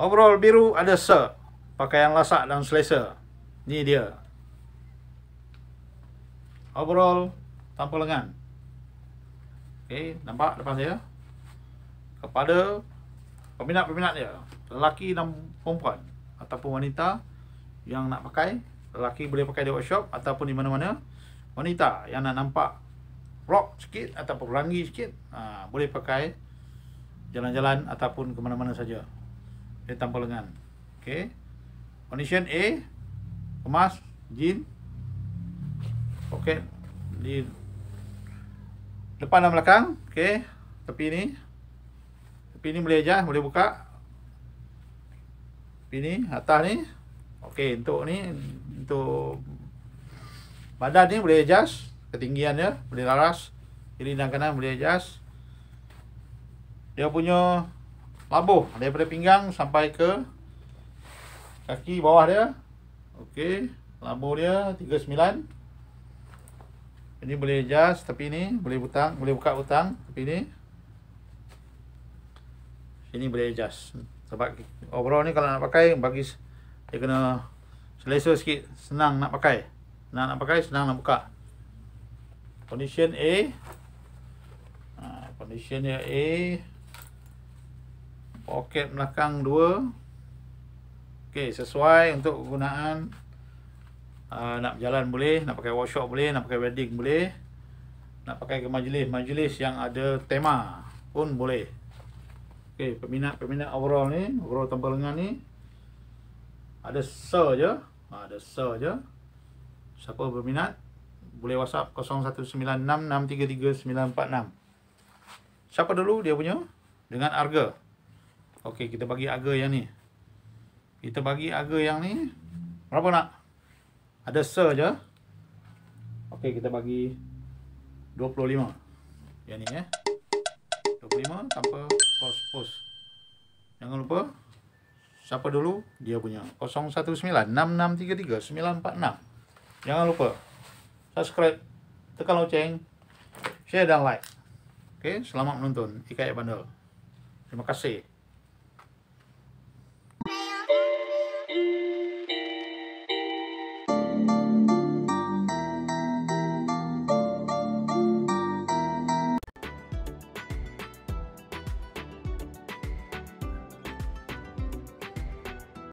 Overall biru ada pakai yang lasak dan selesa. Ni dia. Overall tanpa lengan. Okey, nampak depan saya. Kepada peminat-peminat dia, lelaki dan perempuan ataupun wanita yang nak pakai, lelaki boleh pakai di workshop ataupun di mana-mana. Wanita yang nak nampak rock sikit ataupun ranggi sikit, ha, boleh pakai jalan-jalan ataupun ke mana-mana saja dia tanpa lengan. Okey. Condition A kemas jin. Okey. Di depan dan belakang, okey. Tepi ni. Tepi ni boleh aja, boleh buka. Tepi ni, atas ni. Okey, untuk ni untuk badan ni boleh adjust ketinggian dia, boleh laras. Kiri dan kanan boleh adjust. Dia punya labuh daripada pinggang sampai ke kaki bawah dia. Okey, labuh dia 39. Ini boleh adjust tapi ini boleh butang, boleh buka butang tapi ini, ini boleh adjust. Sebab overall ni kalau nak pakai bagi dia kena selesa sikit, senang nak pakai. Senang nak pakai, senang nak buka. Condition A. Ha, condition dia A poket belakang dua. Okey, sesuai untuk penggunaan uh, ah, nak berjalan boleh, nak pakai workshop boleh, nak pakai wedding boleh, nak pakai ke majlis-majlis yang ada tema pun boleh. Okey, peminat-peminat overall ni, overall tambah lengan ni ada se je, ah, ada se je. Siapa berminat boleh WhatsApp 0196633946. Siapa dulu dia punya dengan harga Okey, kita bagi harga yang ni. Kita bagi harga yang ni. Berapa nak? Ada se je. Okey, kita bagi 25. Yang ni ya. Eh. 25 tanpa pos-pos. Jangan lupa siapa dulu dia punya 0196633946. Jangan lupa subscribe, tekan lonceng, share dan like. Okey, selamat menonton Ikat Bandar. Terima kasih.